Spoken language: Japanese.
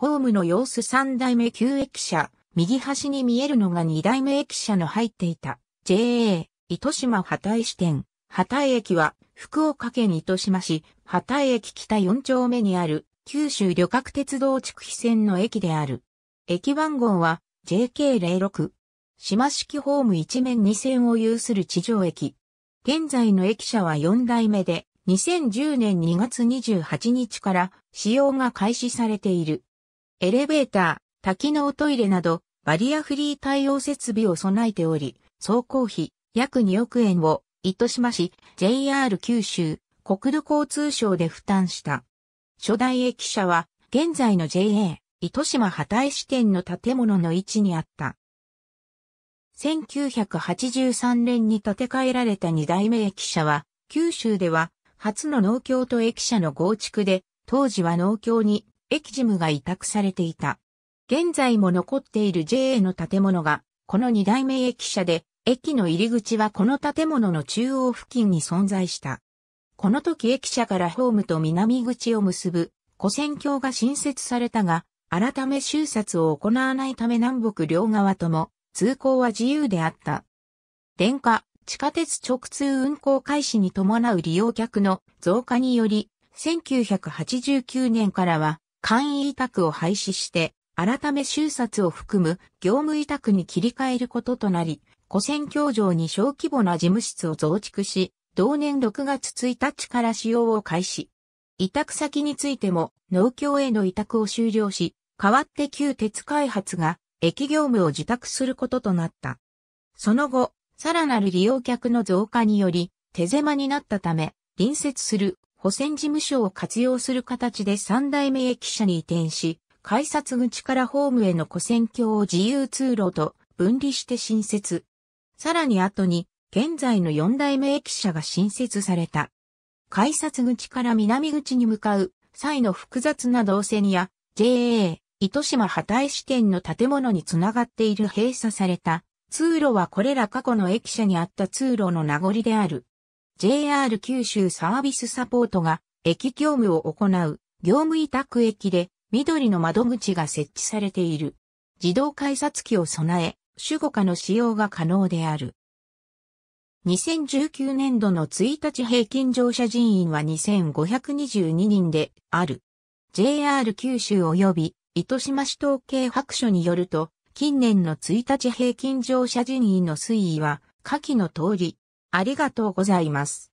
ホームの様子三代目旧駅舎、右端に見えるのが二代目駅舎の入っていた JA 糸島畑井支店。畑井駅は福岡県糸島市畑井駅北四丁目にある九州旅客鉄道地区非線の駅である。駅番号は JK06。島式ホーム一面二線を有する地上駅。現在の駅舎は四代目で2010年2月28日から使用が開始されている。エレベーター、多機能トイレなど、バリアフリー対応設備を備えており、総工費約2億円を、糸島市 JR 九州国土交通省で負担した。初代駅舎は、現在の JA 糸島旗井支店の建物の位置にあった。1983年に建て替えられた二代目駅舎は、九州では初の農協と駅舎の合築で、当時は農協に駅事務が委託されていた。現在も残っている JA の建物が、この二代目駅舎で、駅の入り口はこの建物の中央付近に存在した。この時駅舎からホームと南口を結ぶ、古線橋が新設されたが、改め修札を行わないため南北両側とも、通行は自由であった。電化、地下鉄直通運行開始に伴う利用客の増加により、1989年からは簡易委託を廃止して、改め収札を含む業務委託に切り替えることとなり、古戦教場に小規模な事務室を増築し、同年6月1日から使用を開始。委託先についても農協への委託を終了し、代わって旧鉄開発が駅業務を受託することとなった。その後、さらなる利用客の増加により手狭になったため、隣接する保線事務所を活用する形で三代目駅舎に移転し、改札口からホームへの古線橋を自由通路と分離して新設。さらに後に、現在の四代目駅舎が新設された。改札口から南口に向かう際の複雑な動線や JA、糸島旗井支店の建物につながっている閉鎖された通路はこれら過去の駅舎にあった通路の名残である。JR 九州サービスサポートが駅業務を行う業務委託駅で緑の窓口が設置されている。自動改札機を備え、主語化の使用が可能である。2019年度の1日平均乗車人員は2522人である。JR 九州及び糸島市統計白書によると、近年の1日平均乗車人員の推移は、下記の通り、ありがとうございます。